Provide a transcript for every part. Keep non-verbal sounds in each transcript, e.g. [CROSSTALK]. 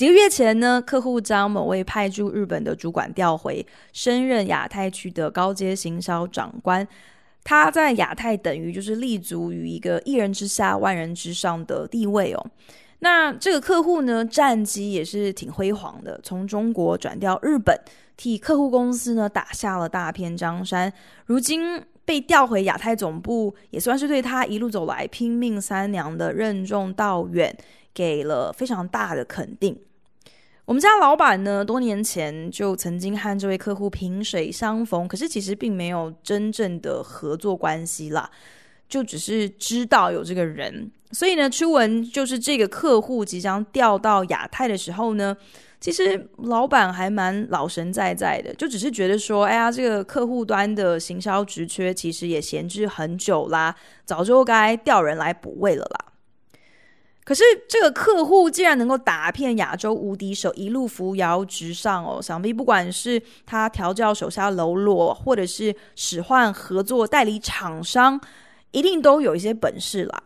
几个月前呢，客户将某位派驻日本的主管调回，升任亚太区的高阶行销长官。他在亚太等于就是立足于一个一人之下、万人之上的地位哦。那这个客户呢，战绩也是挺辉煌的，从中国转调日本，替客户公司呢打下了大片江山如今被调回亚太总部，也算是对他一路走来拼命三娘的任重道远，给了非常大的肯定。我们家老板呢，多年前就曾经和这位客户萍水相逢，可是其实并没有真正的合作关系啦，就只是知道有这个人。所以呢，初闻就是这个客户即将调到亚太的时候呢，其实老板还蛮老神在在的，就只是觉得说，哎呀，这个客户端的行销职缺其实也闲置很久啦，早就该调人来补位了啦。可是这个客户竟然能够打遍亚洲无敌手，一路扶摇直上哦！想必不管是他调教手下喽啰，或者是使唤合作代理厂商，一定都有一些本事啦。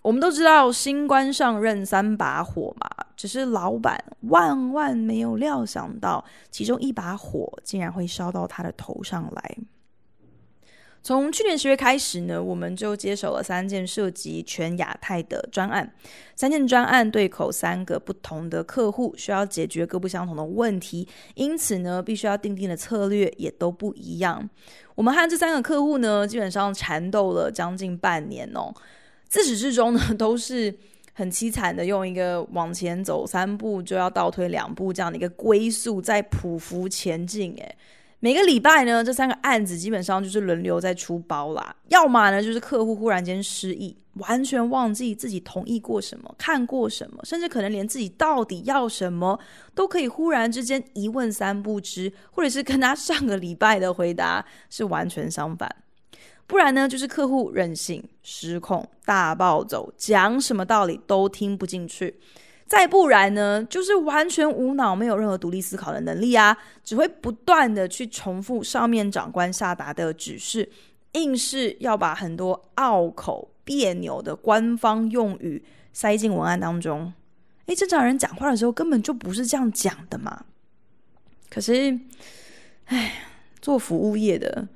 我们都知道新官上任三把火嘛，只是老板万万没有料想到，其中一把火竟然会烧到他的头上来。从去年十月开始呢，我们就接手了三件涉及全亚太的专案，三件专案对口三个不同的客户，需要解决各不相同的问题，因此呢，必须要定定的策略也都不一样。我们和这三个客户呢，基本上缠斗了将近半年哦，自始至终呢，都是很凄惨的，用一个往前走三步就要倒退两步这样的一个龟速在匍匐前进，诶，每个礼拜呢，这三个案子基本上就是轮流在出包啦。要么呢，就是客户忽然间失忆，完全忘记自己同意过什么、看过什么，甚至可能连自己到底要什么都可以忽然之间一问三不知，或者是跟他上个礼拜的回答是完全相反。不然呢，就是客户任性失控、大暴走，讲什么道理都听不进去。再不然呢，就是完全无脑，没有任何独立思考的能力啊，只会不断的去重复上面长官下达的指示，硬是要把很多拗口、别扭的官方用语塞进文案当中。哎，正常人讲话的时候根本就不是这样讲的嘛。可是，哎，做服务业的，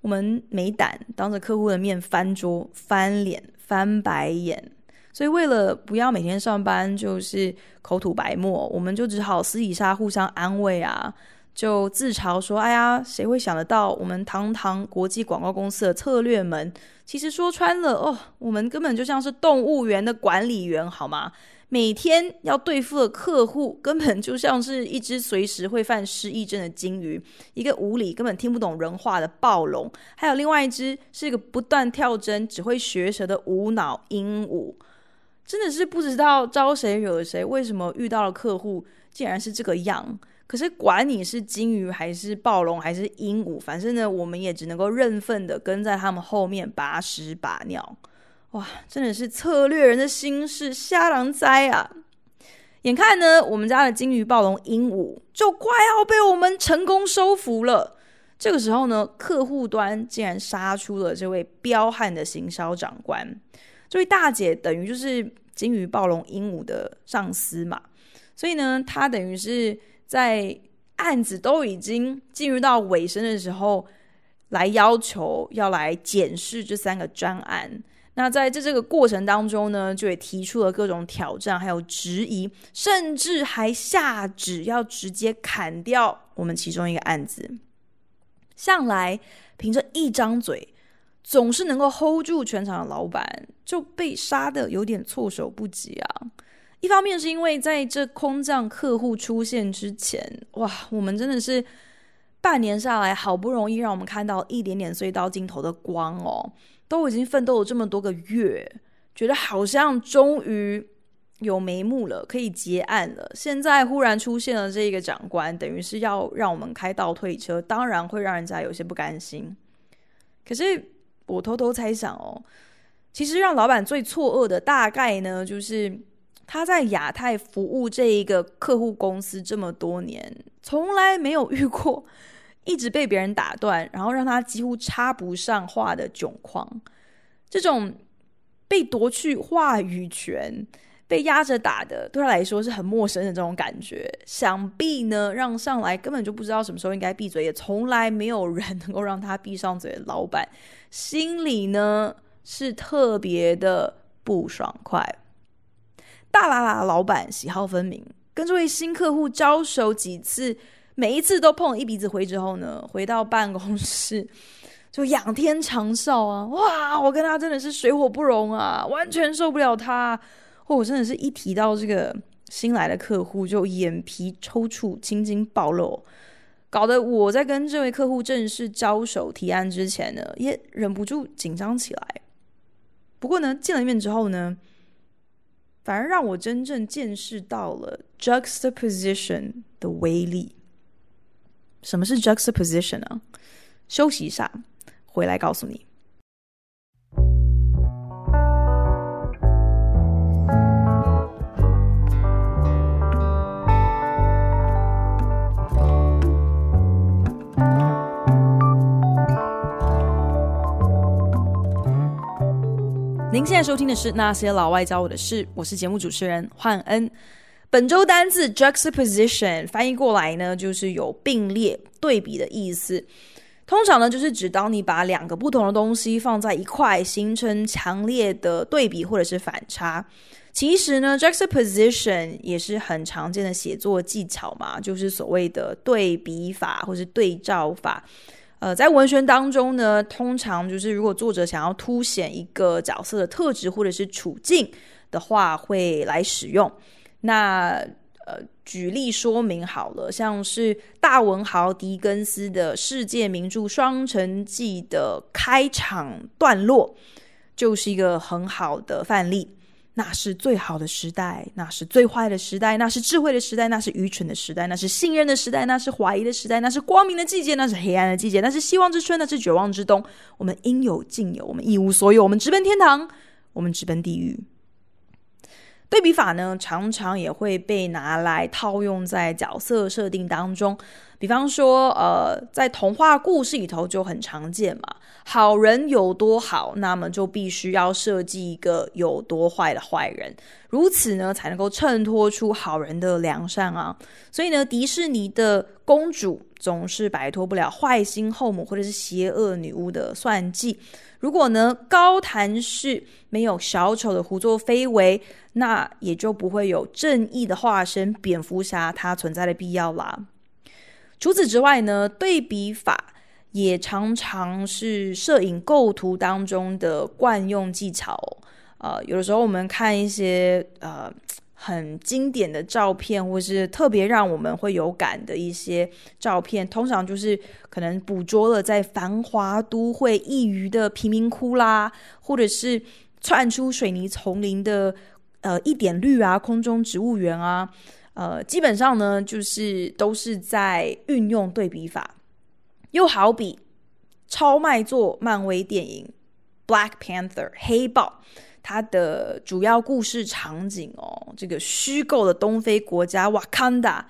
我们没胆当着客户的面翻桌、翻脸、翻白眼。所以为了不要每天上班就是口吐白沫，我们就只好私底下互相安慰啊，就自嘲说：“哎呀，谁会想得到我们堂堂国际广告公司的策略门，其实说穿了哦，我们根本就像是动物园的管理员好吗？每天要对付的客户，根本就像是一只随时会犯失忆症的金鱼，一个无理根本听不懂人话的暴龙，还有另外一只是一个不断跳针、只会学舌的无脑鹦鹉。”真的是不知道招谁惹谁，为什么遇到了客户竟然是这个样？可是管你是金鱼还是暴龙还是鹦鹉，反正呢，我们也只能够认份的跟在他们后面拔屎拔尿。哇，真的是策略人的心事，瞎狼灾啊！眼看呢，我们家的金鱼、暴龙、鹦鹉就快要被我们成功收服了。这个时候呢，客户端竟然杀出了这位彪悍的行销长官，这位大姐等于就是。金鱼暴龙鹦鹉的上司嘛，所以呢，他等于是在案子都已经进入到尾声的时候，来要求要来检视这三个专案。那在这这个过程当中呢，就也提出了各种挑战，还有质疑，甚至还下旨要直接砍掉我们其中一个案子。向来凭着一张嘴。总是能够 hold 住全场的老板就被杀的有点措手不及啊！一方面是因为在这空降客户出现之前，哇，我们真的是半年下来好不容易让我们看到一点点隧道尽头的光哦，都已经奋斗了这么多个月，觉得好像终于有眉目了，可以结案了。现在忽然出现了这个长官，等于是要让我们开倒退车，当然会让人家有些不甘心。可是。我偷偷猜想哦，其实让老板最错愕的大概呢，就是他在亚太服务这一个客户公司这么多年，从来没有遇过，一直被别人打断，然后让他几乎插不上话的窘况，这种被夺去话语权。被压着打的，对他来说是很陌生的这种感觉。想必呢，让上来根本就不知道什么时候应该闭嘴，也从来没有人能够让他闭上嘴。老板心里呢是特别的不爽快。大喇喇老板喜好分明，跟这位新客户招手几次，每一次都碰一鼻子灰之后呢，回到办公室 [LAUGHS] 就仰天长啸啊！哇，我跟他真的是水火不容啊，完全受不了他。我真的是一提到这个新来的客户，就眼皮抽搐、青筋暴露，搞得我在跟这位客户正式交手提案之前呢，也忍不住紧张起来。不过呢，见了面之后呢，反而让我真正见识到了 juxtaposition 的威力。什么是 juxtaposition 啊？休息一下，回来告诉你。您现在收听的是《那些老外教我的事》，我是节目主持人焕恩。本周单字 juxtaposition 翻译过来呢，就是有并列对比的意思。通常呢，就是指当你把两个不同的东西放在一块，形成强烈的对比或者是反差。其实呢，juxtaposition 也是很常见的写作技巧嘛，就是所谓的对比法或是对照法。呃，在文学当中呢，通常就是如果作者想要凸显一个角色的特质或者是处境的话，会来使用。那呃，举例说明好了，像是大文豪狄更斯的世界名著《双城记》的开场段落，就是一个很好的范例。那是最好的时代，那是最坏的时代，那是智慧的时代，那是愚蠢的时代，那是信任的时代，那是怀疑的时代，那是光明的季节，那是黑暗的季节，那是希望之春，那是绝望之冬。我们应有尽有，我们一无所有，我们直奔天堂，我们直奔地狱。对比法呢，常常也会被拿来套用在角色设定当中。比方说，呃，在童话故事里头就很常见嘛。好人有多好，那么就必须要设计一个有多坏的坏人，如此呢，才能够衬托出好人的良善啊。所以呢，迪士尼的公主总是摆脱不了坏心后母或者是邪恶女巫的算计。如果呢，高谈是没有小丑的胡作非为，那也就不会有正义的化身蝙蝠侠它存在的必要啦。除此之外呢，对比法也常常是摄影构图当中的惯用技巧。呃，有的时候我们看一些呃。很经典的照片，或是特别让我们会有感的一些照片，通常就是可能捕捉了在繁华都会异域的贫民窟啦，或者是窜出水泥丛林的呃一点绿啊，空中植物园啊，呃，基本上呢，就是都是在运用对比法，又好比超卖座漫威电影《Black Panther》黑豹。它的主要故事场景哦，这个虚构的东非国家瓦坎达，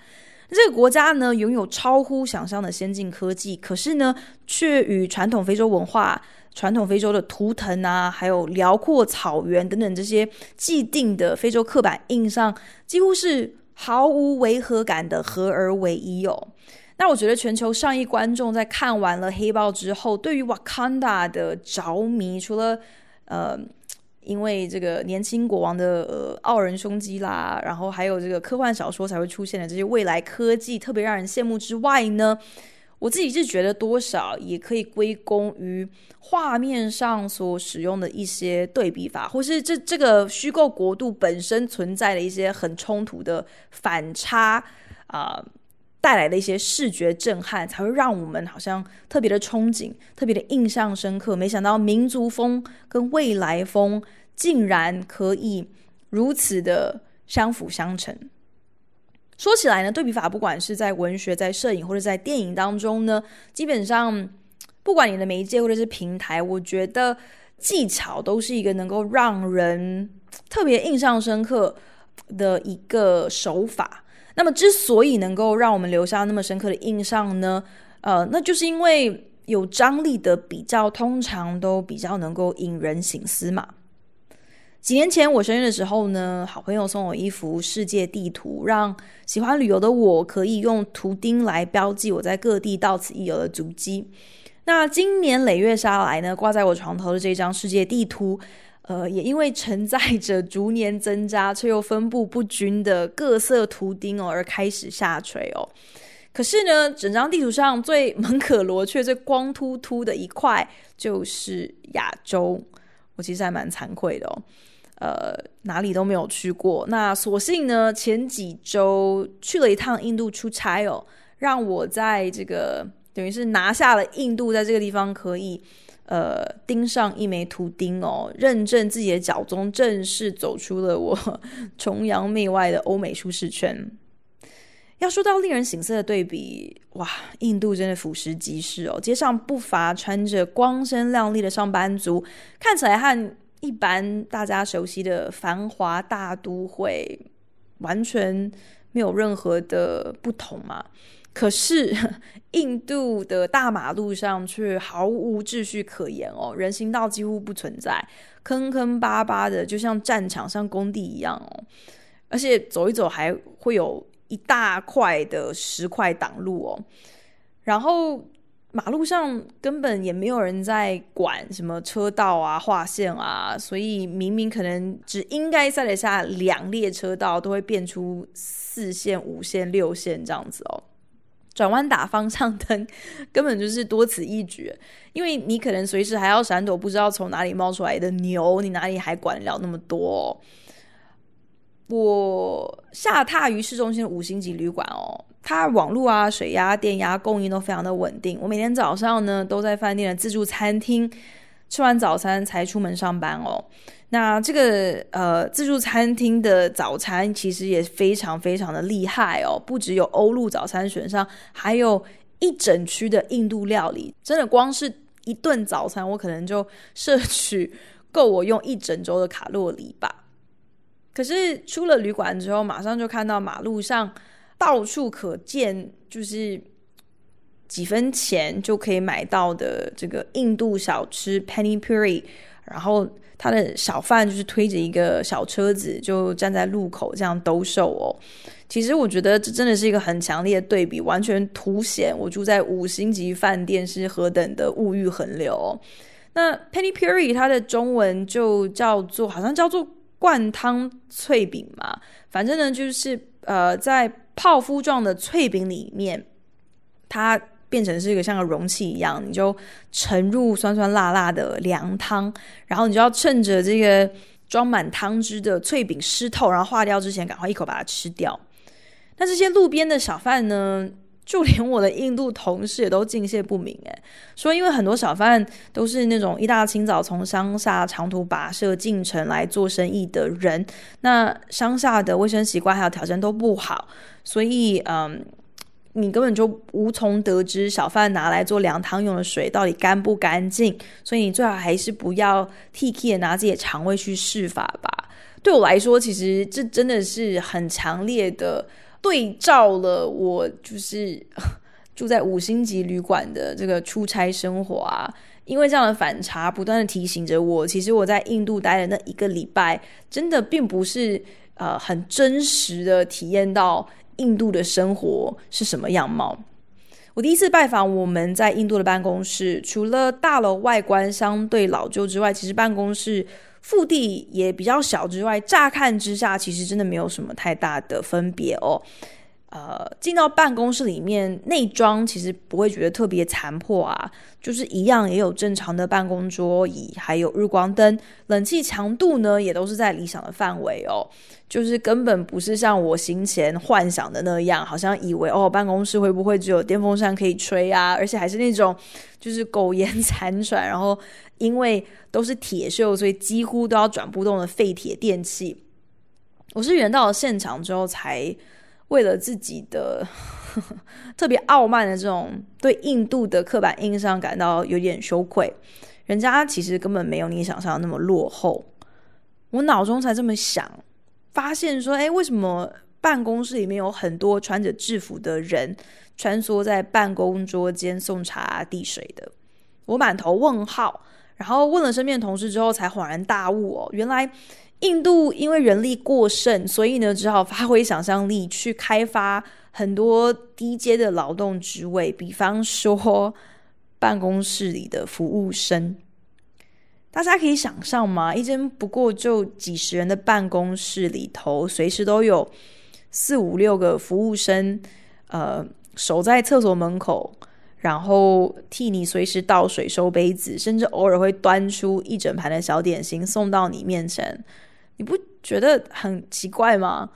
这个国家呢拥有超乎想象的先进科技，可是呢，却与传统非洲文化、传统非洲的图腾啊，还有辽阔草原等等这些既定的非洲刻板印象，几乎是毫无违和感的合而为一哦。那我觉得全球上亿观众在看完了《黑豹》之后，对于瓦坎达的着迷，除了呃。因为这个年轻国王的傲人胸肌啦，然后还有这个科幻小说才会出现的这些未来科技，特别让人羡慕之外呢，我自己是觉得多少也可以归功于画面上所使用的一些对比法，或是这这个虚构国度本身存在的一些很冲突的反差啊。带来的一些视觉震撼，才会让我们好像特别的憧憬，特别的印象深刻。没想到民族风跟未来风竟然可以如此的相辅相成。说起来呢，对比法不管是在文学、在摄影或者在电影当中呢，基本上不管你的媒介或者是平台，我觉得技巧都是一个能够让人特别印象深刻的一个手法。那么，之所以能够让我们留下那么深刻的印象呢？呃，那就是因为有张力的比较，通常都比较能够引人醒思嘛。几年前我生日的时候呢，好朋友送我一幅世界地图，让喜欢旅游的我可以用图钉来标记我在各地到此一游的足迹。那今年累月下来呢，挂在我床头的这张世界地图。呃，也因为承载着逐年增加却又分布不均的各色图钉哦，而开始下垂哦。可是呢，整张地图上最门可罗雀、最光秃秃的一块就是亚洲。我其实还蛮惭愧的哦，呃，哪里都没有去过。那所幸呢，前几周去了一趟印度出差哦，让我在这个等于是拿下了印度，在这个地方可以。呃，钉上一枚图钉哦，认证自己的脚踪，正式走出了我崇洋媚外的欧美舒适圈。要说到令人醒色的对比，哇，印度真的腐蚀即市哦，街上不乏穿着光鲜亮丽的上班族，看起来和一般大家熟悉的繁华大都会完全没有任何的不同嘛。可是，[LAUGHS] 印度的大马路上却毫无秩序可言哦，人行道几乎不存在，坑坑巴巴的，就像战场、像工地一样哦。而且走一走还会有一大块的石块挡路哦。然后马路上根本也没有人在管什么车道啊、划线啊，所以明明可能只应该塞得下两列车道，都会变出四线、五线、六线这样子哦。转弯打方向灯，[LAUGHS] 根本就是多此一举，因为你可能随时还要闪躲不知道从哪里冒出来的牛，你哪里还管得了那么多？我下榻于市中心的五星级旅馆哦，它网络啊、水压、电压供应都非常的稳定。我每天早上呢都在饭店的自助餐厅。吃完早餐才出门上班哦，那这个呃自助餐厅的早餐其实也非常非常的厉害哦，不只有欧陆早餐选上，还有一整区的印度料理，真的光是一顿早餐，我可能就摄取够我用一整周的卡路里吧。可是出了旅馆之后，马上就看到马路上到处可见，就是。几分钱就可以买到的这个印度小吃 Penny Pieri，然后他的小贩就是推着一个小车子，就站在路口这样兜售哦。其实我觉得这真的是一个很强烈的对比，完全凸显我住在五星级饭店是何等的物欲横流。那 Penny Pieri 它的中文就叫做好像叫做灌汤脆饼嘛，反正呢就是呃在泡芙状的脆饼里面，它。变成是一个像个容器一样，你就盛入酸酸辣辣的凉汤，然后你就要趁着这个装满汤汁的脆饼湿透，然后化掉之前，赶快一口把它吃掉。那这些路边的小贩呢，就连我的印度同事也都敬谢不明，诶，说因为很多小贩都是那种一大清早从乡下长途跋涉进城来做生意的人，那乡下的卫生习惯还有条件都不好，所以嗯。你根本就无从得知小贩拿来做凉汤用的水到底干不干净，所以你最好还是不要替 K 拿自己的肠胃去试法吧。对我来说，其实这真的是很强烈的对照了。我就是 [LAUGHS] 住在五星级旅馆的这个出差生活啊，因为这样的反差不断的提醒着我，其实我在印度待的那一个礼拜，真的并不是呃很真实的体验到。印度的生活是什么样貌？我第一次拜访我们在印度的办公室，除了大楼外观相对老旧之外，其实办公室腹地也比较小之外，乍看之下其实真的没有什么太大的分别哦。呃，进到办公室里面，内装其实不会觉得特别残破啊，就是一样也有正常的办公桌椅，还有日光灯，冷气强度呢也都是在理想的范围哦。就是根本不是像我行前幻想的那样，好像以为哦，办公室会不会只有电风扇可以吹啊？而且还是那种就是苟延残喘，然后因为都是铁锈，所以几乎都要转不动的废铁电器。我是远到了现场之后才。为了自己的 [LAUGHS] 特别傲慢的这种对印度的刻板印象感到有点羞愧，人家其实根本没有你想象那么落后。我脑中才这么想，发现说，哎，为什么办公室里面有很多穿着制服的人穿梭在办公桌间送茶递水的？我满头问号，然后问了身边同事之后才恍然大悟哦，原来。印度因为人力过剩，所以呢，只好发挥想象力去开发很多低阶的劳动职位。比方说，办公室里的服务生，大家可以想象吗？一间不过就几十人的办公室里头，随时都有四五六个服务生，呃，守在厕所门口，然后替你随时倒水、收杯子，甚至偶尔会端出一整盘的小点心送到你面前。你不觉得很奇怪吗？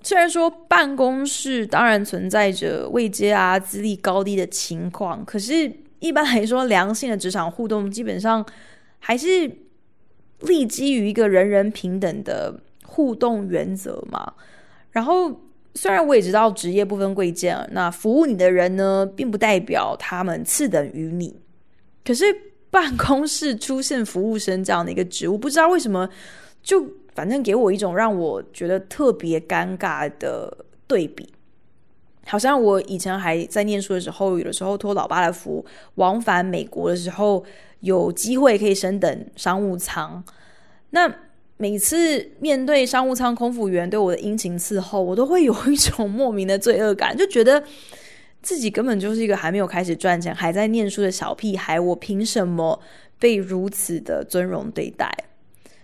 虽然说办公室当然存在着位阶啊、资历高低的情况，可是一般来说，良性的职场互动基本上还是立基于一个人人平等的互动原则嘛。然后，虽然我也知道职业不分贵贱，那服务你的人呢，并不代表他们次等于你。可是办公室出现服务生这样的一个职务，不知道为什么就。反正给我一种让我觉得特别尴尬的对比，好像我以前还在念书的时候，有的时候托老爸的福，往返美国的时候有机会可以升等商务舱。那每次面对商务舱空服员对我的殷勤伺候，我都会有一种莫名的罪恶感，就觉得自己根本就是一个还没有开始赚钱、还在念书的小屁孩，我凭什么被如此的尊荣对待？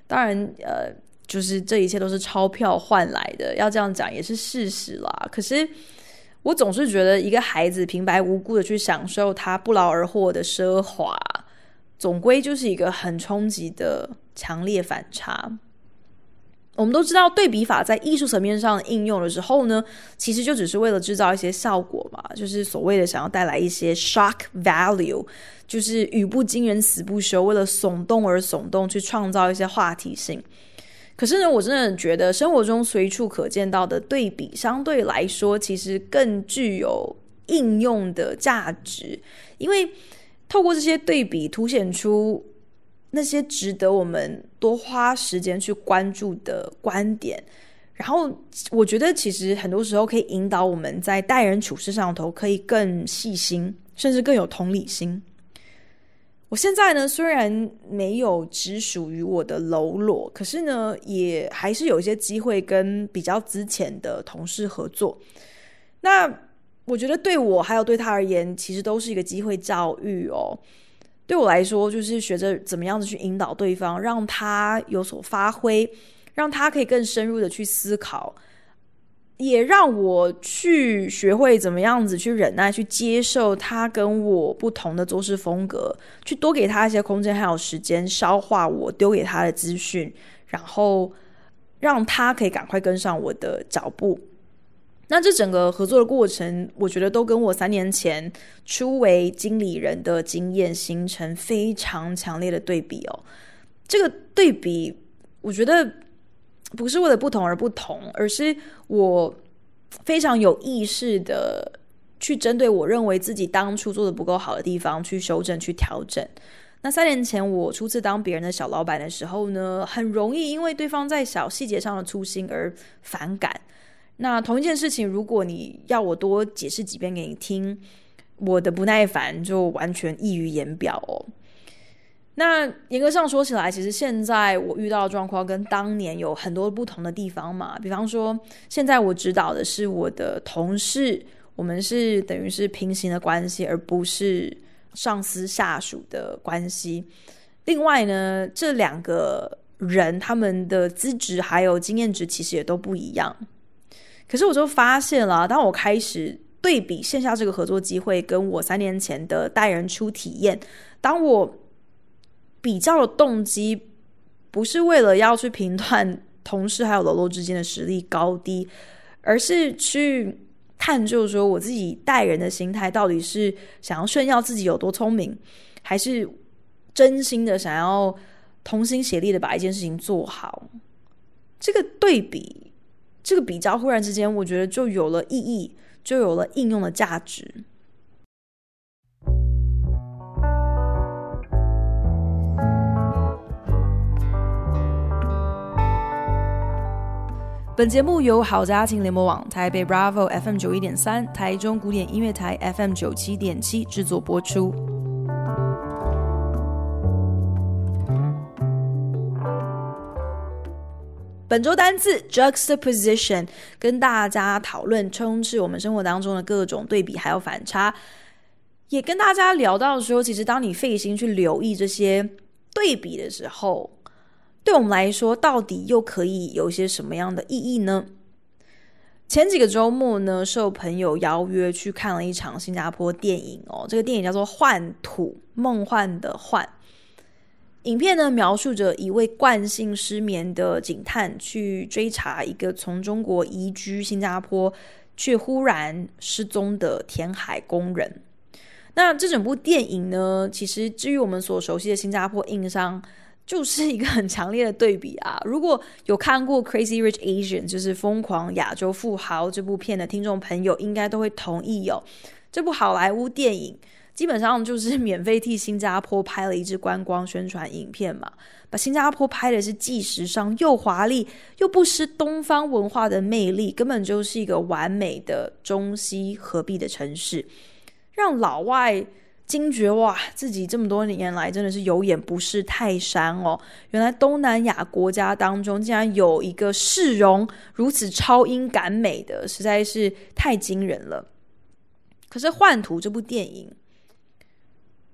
当然，呃。就是这一切都是钞票换来的，要这样讲也是事实啦。可是我总是觉得，一个孩子平白无故的去享受他不劳而获的奢华，总归就是一个很冲击的强烈反差。我们都知道，对比法在艺术层面上应用了之后呢，其实就只是为了制造一些效果嘛，就是所谓的想要带来一些 shock value，就是语不惊人死不休，为了耸动而耸动，去创造一些话题性。可是呢，我真的觉得生活中随处可见到的对比，相对来说其实更具有应用的价值，因为透过这些对比，凸显出那些值得我们多花时间去关注的观点，然后我觉得其实很多时候可以引导我们在待人处事上头可以更细心，甚至更有同理心。我现在呢，虽然没有只属于我的喽啰，可是呢，也还是有一些机会跟比较之前的同事合作。那我觉得对我还有对他而言，其实都是一个机会教育哦。对我来说，就是学着怎么样子去引导对方，让他有所发挥，让他可以更深入的去思考。也让我去学会怎么样子去忍耐，去接受他跟我不同的做事风格，去多给他一些空间还有时间消化我丢给他的资讯，然后让他可以赶快跟上我的脚步。那这整个合作的过程，我觉得都跟我三年前初为经理人的经验形成非常强烈的对比哦。这个对比，我觉得。不是为了不同而不同，而是我非常有意识的去针对我认为自己当初做的不够好的地方去修正、去调整。那三年前我初次当别人的小老板的时候呢，很容易因为对方在小细节上的粗心而反感。那同一件事情，如果你要我多解释几遍给你听，我的不耐烦就完全溢于言表哦。那严格上说起来，其实现在我遇到的状况跟当年有很多不同的地方嘛。比方说，现在我指导的是我的同事，我们是等于是平行的关系，而不是上司下属的关系。另外呢，这两个人他们的资质还有经验值其实也都不一样。可是我就发现了，当我开始对比线下这个合作机会跟我三年前的带人出体验，当我比较的动机不是为了要去评断同事还有喽啰之间的实力高低，而是去探究说我自己待人的心态到底是想要炫耀自己有多聪明，还是真心的想要同心协力的把一件事情做好。这个对比，这个比较忽然之间，我觉得就有了意义，就有了应用的价值。本节目由好家庭联盟网、台北 Bravo FM 九一点三、台中古典音乐台 FM 九七点七制作播出。本周单字 “juxtaposition” 跟大家讨论充斥我们生活当中的各种对比还有反差，也跟大家聊到说，其实当你费心去留意这些对比的时候。对我们来说，到底又可以有些什么样的意义呢？前几个周末呢，受朋友邀约去看了一场新加坡电影哦。这个电影叫做《幻土》，梦幻的幻。影片呢，描述着一位惯性失眠的警探去追查一个从中国移居新加坡却忽然失踪的填海工人。那这整部电影呢，其实基于我们所熟悉的新加坡硬伤。就是一个很强烈的对比啊！[LAUGHS] 如果有看过《Crazy Rich Asian》就是《疯狂亚洲富豪》这部片的听众朋友，应该都会同意哦。这部好莱坞电影基本上就是免费替新加坡拍了一支观光宣传影片嘛，把新加坡拍的是既时尚又华丽，又不失东方文化的魅力，根本就是一个完美的中西合璧的城市，让老外。惊觉哇！自己这么多年来真的是有眼不识泰山哦。原来东南亚国家当中竟然有一个市容如此超英赶美的，实在是太惊人了。可是《幻图》这部电影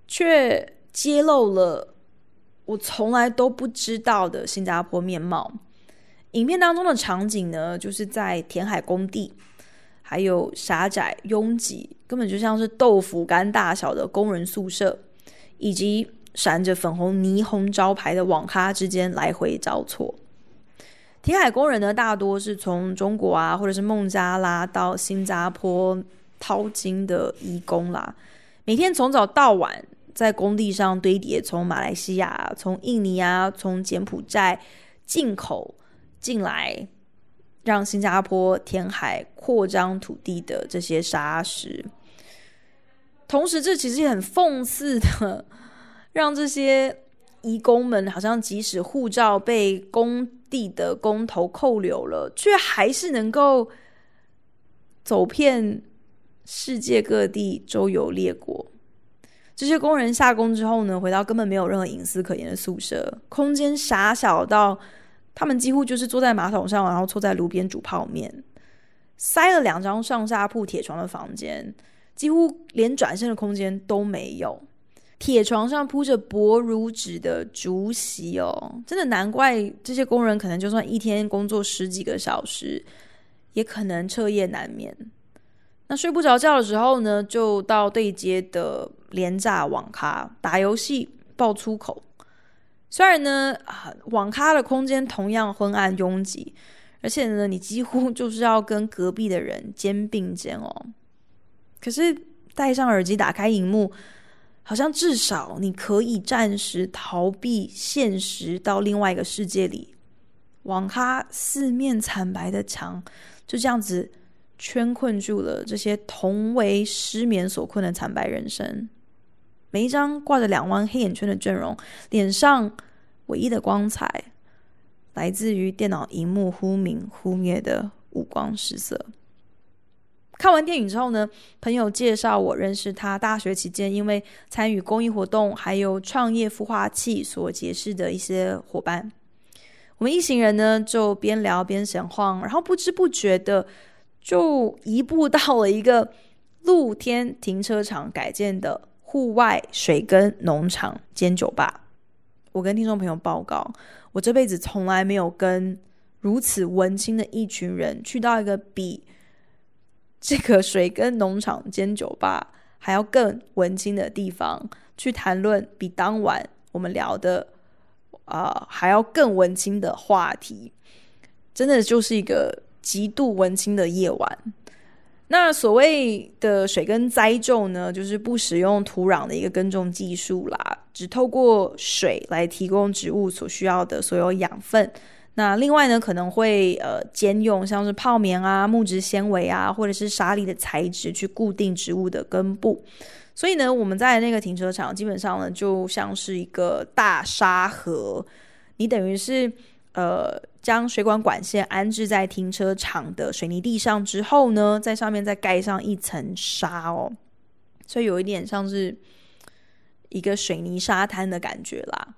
却揭露了我从来都不知道的新加坡面貌。影片当中的场景呢，就是在填海工地。还有狭窄拥挤，根本就像是豆腐干大小的工人宿舍，以及闪着粉红霓虹招牌的网咖之间来回交错。填海工人呢，大多是从中国啊，或者是孟加拉到新加坡淘金的义工啦，每天从早到晚在工地上堆叠从马来西亚、从印尼啊、从柬埔寨进口进来。让新加坡填海扩张土地的这些沙石，同时这其实也很讽刺的，让这些移工们好像即使护照被工地的工头扣留了，却还是能够走遍世界各地周游列国。这些工人下工之后呢，回到根本没有任何隐私可言的宿舍，空间狭小到。他们几乎就是坐在马桶上，然后坐在炉边煮泡面，塞了两张上下铺铁床的房间，几乎连转身的空间都没有。铁床上铺着薄如纸的竹席哦，真的难怪这些工人可能就算一天工作十几个小时，也可能彻夜难眠。那睡不着觉的时候呢，就到对接的廉价网咖打游戏、爆粗口。虽然呢，啊，网咖的空间同样昏暗拥挤，而且呢，你几乎就是要跟隔壁的人肩并肩哦。可是戴上耳机，打开荧幕，好像至少你可以暂时逃避现实，到另外一个世界里。网咖四面惨白的墙，就这样子圈困住了这些同为失眠所困的惨白人生。每一张挂着两弯黑眼圈的阵容，脸上唯一的光彩，来自于电脑荧幕忽明忽灭的五光十色。看完电影之后呢，朋友介绍我认识他大学期间因为参与公益活动还有创业孵化器所结识的一些伙伴。我们一行人呢就边聊边闲晃，然后不知不觉的就移步到了一个露天停车场改建的。户外水耕农场兼酒吧，我跟听众朋友报告，我这辈子从来没有跟如此文青的一群人，去到一个比这个水耕农场兼酒吧 [LAUGHS] 还要更文青的地方，去谈论比当晚我们聊的啊还要更文青的话题，真的就是一个极度文青的夜晚。那所谓的水根栽种呢，就是不使用土壤的一个耕种技术啦，只透过水来提供植物所需要的所有养分。那另外呢，可能会呃，兼用像是泡棉啊、木质纤维啊，或者是沙粒的材质去固定植物的根部。所以呢，我们在那个停车场基本上呢，就像是一个大沙盒，你等于是呃。将水管管线安置在停车场的水泥地上之后呢，在上面再盖上一层沙哦，所以有一点像是一个水泥沙滩的感觉啦。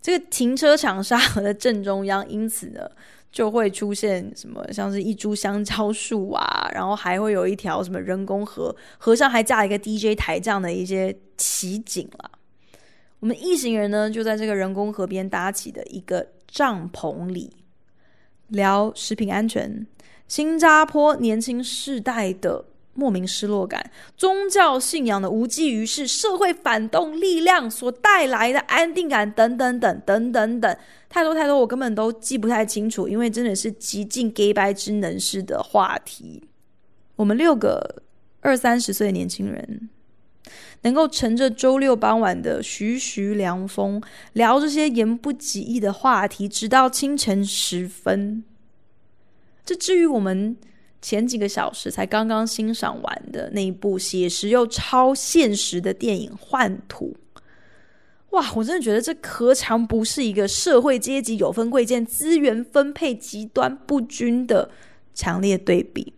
这个停车场沙河的正中央，因此呢就会出现什么像是一株香蕉树啊，然后还会有一条什么人工河，河上还架一个 DJ 台这样的一些奇景啦。我们一行人呢就在这个人工河边搭起的一个帐篷里。聊食品安全，新加坡年轻世代的莫名失落感，宗教信仰的无济于事，社会反动力量所带来的安定感等等等等等等，太多太多，我根本都记不太清楚，因为真的是极尽黑白之能事的话题。我们六个二三十岁的年轻人。能够乘着周六傍晚的徐徐凉风，聊这些言不及义的话题，直到清晨时分。这至于我们前几个小时才刚刚欣赏完的那一部写实又超现实的电影《幻土》。哇，我真的觉得这何尝不是一个社会阶级有分贵贱、资源分配极端不均的强烈对比？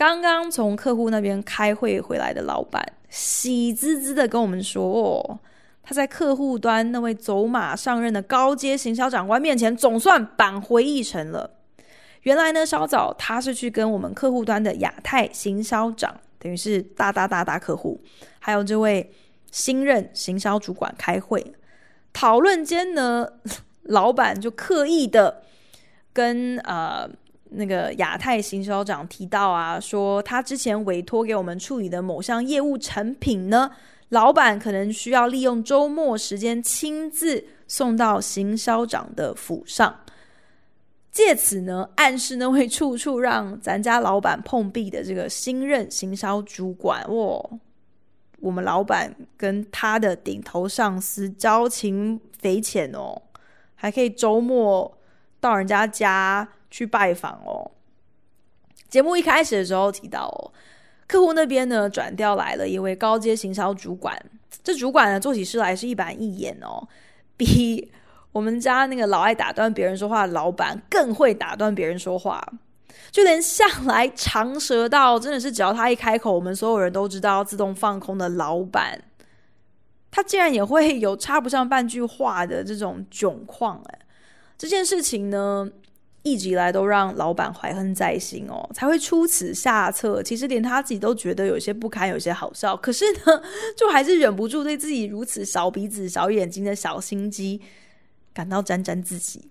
刚刚从客户那边开会回来的老板，喜滋滋的跟我们说：“哦，他在客户端那位走马上任的高阶行销长官面前，总算扳回一城了。原来呢，稍早他是去跟我们客户端的亚太行销长，等于是大大大大客户，还有这位新任行销主管开会。讨论间呢，老板就刻意的跟呃。”那个亚太行销长提到啊，说他之前委托给我们处理的某项业务成品呢，老板可能需要利用周末时间亲自送到行销长的府上，借此呢暗示呢位处处让咱家老板碰壁的这个新任行销主管哦，我们老板跟他的顶头上司交情匪浅哦，还可以周末到人家家。去拜访哦。节目一开始的时候提到哦，客户那边呢转调来了一位高阶行销主管，这主管呢做起事来是一板一眼哦，比我们家那个老爱打断别人说话的老板更会打断别人说话，就连向来长舌到真的是只要他一开口，我们所有人都知道自动放空的老板，他竟然也会有插不上半句话的这种窘况哎，这件事情呢。一直以来都让老板怀恨在心哦，才会出此下策。其实连他自己都觉得有些不堪，有些好笑，可是呢，就还是忍不住对自己如此小鼻子、小眼睛的小心机感到沾沾自喜。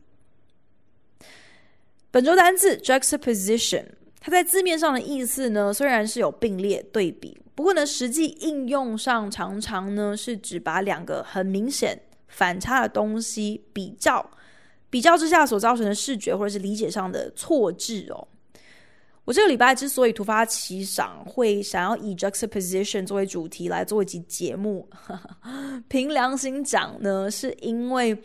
本周单词 juxtaposition，它在字面上的意思呢，虽然是有并列对比，不过呢，实际应用上常常呢是指把两个很明显反差的东西比较。比较之下所造成的视觉或者是理解上的错置哦。我这个礼拜之所以突发奇想，会想要以 juxtaposition 作为主题来做一集节目，[LAUGHS] 凭良心讲呢，是因为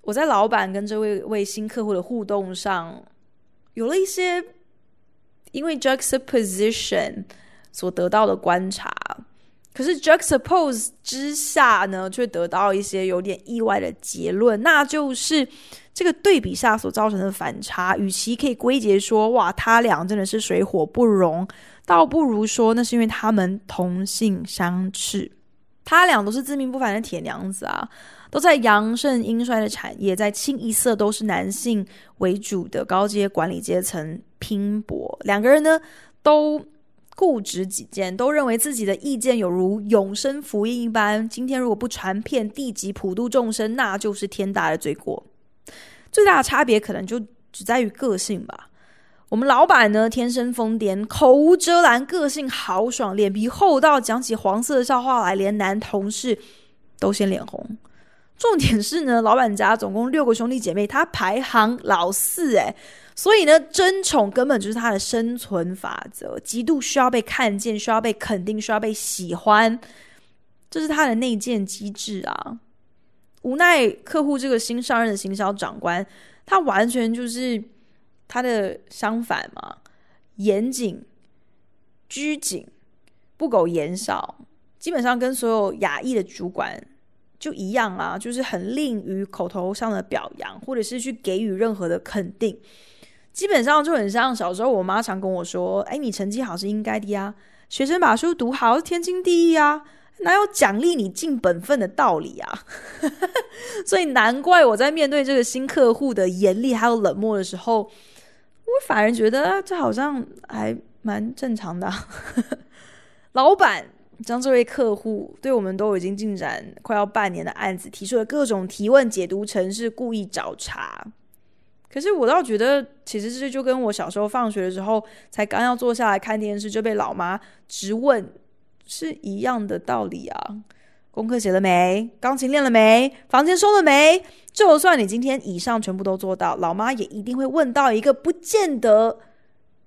我在老板跟这位位新客户的互动上，有了一些因为 juxtaposition 所得到的观察。可是，juxtapose 之下呢，却得到一些有点意外的结论，那就是这个对比下所造成的反差。与其可以归结说，哇，他俩真的是水火不容，倒不如说，那是因为他们同性相斥。他俩都是自命不凡的铁娘子啊，都在阳盛阴衰的产业，在清一色都是男性为主的高阶管理阶层拼搏。两个人呢，都。固执己见，都认为自己的意见有如永生福音一般。今天如果不传遍地级普度众生，那就是天大的罪过。最大的差别可能就只在于个性吧。我们老板呢，天生疯癫，口无遮拦，个性豪爽，脸皮厚到讲起黄色笑话来，连男同事都先脸红。重点是呢，老板家总共六个兄弟姐妹，他排行老四，诶，所以呢，争宠根本就是他的生存法则，极度需要被看见，需要被肯定，需要被喜欢，这是他的内建机制啊。无奈客户这个新上任的行销长官，他完全就是他的相反嘛，严谨、拘谨、不苟言少，基本上跟所有雅役的主管就一样啊，就是很吝于口头上的表扬，或者是去给予任何的肯定。基本上就很像小时候，我妈常跟我说：“哎，你成绩好是应该的呀，学生把书读好天经地义呀，哪有奖励你尽本分的道理啊？” [LAUGHS] 所以难怪我在面对这个新客户的严厉还有冷漠的时候，我反而觉得这好像还蛮正常的。[LAUGHS] 老板将这位客户对我们都已经进展快要半年的案子提出了各种提问，解读成是故意找茬。可是我倒觉得，其实这就跟我小时候放学的时候，才刚要坐下来看电视，就被老妈直问，是一样的道理啊。功课写了没？钢琴练了没？房间收了没？就算你今天以上全部都做到，老妈也一定会问到一个不见得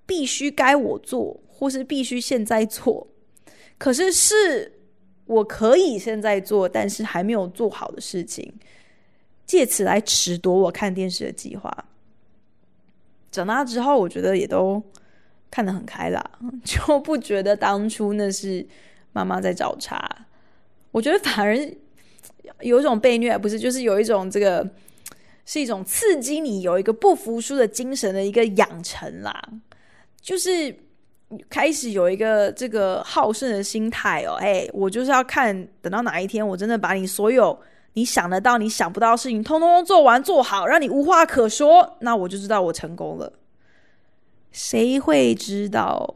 必须该我做，或是必须现在做，可是是我可以现在做，但是还没有做好的事情，借此来褫夺我看电视的计划。长大之后，我觉得也都看得很开朗，[LAUGHS] 就不觉得当初那是妈妈在找茬。我觉得反而有一种被虐，不是，就是有一种这个是一种刺激你有一个不服输的精神的一个养成啦，就是开始有一个这个好胜的心态哦。哎，我就是要看，等到哪一天我真的把你所有。你想得到，你想不到的事情，通通做完做好，让你无话可说，那我就知道我成功了。谁会知道？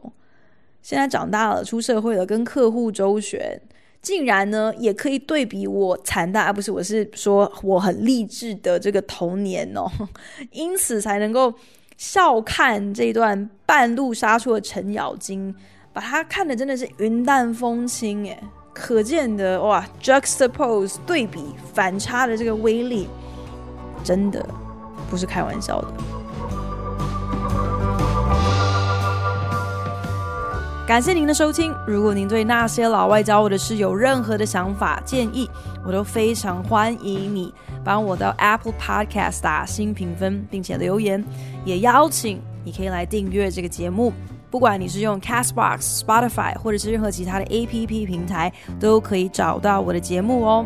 现在长大了，出社会了，跟客户周旋，竟然呢也可以对比我惨淡，不是，我是说我很励志的这个童年哦，[LAUGHS] 因此才能够笑看这段半路杀出的程咬金，把他看的真的是云淡风轻诶。可见的哇，juxtapose 对比反差的这个威力，真的不是开玩笑的。感谢您的收听，如果您对那些老外教我的事有任何的想法建议，我都非常欢迎你帮我到 Apple Podcast 打新评分，并且留言，也邀请你可以来订阅这个节目。不管你是用 Castbox、Spotify，或者是任何其他的 APP 平台，都可以找到我的节目哦。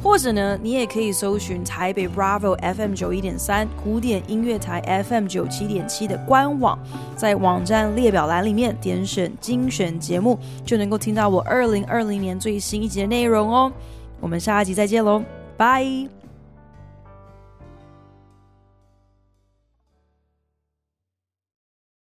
或者呢，你也可以搜寻台北 Bravo FM 九一点三古典音乐台 FM 九七点七的官网，在网站列表栏里面点选精选节目，就能够听到我二零二零年最新一集的内容哦。我们下一集再见喽，拜。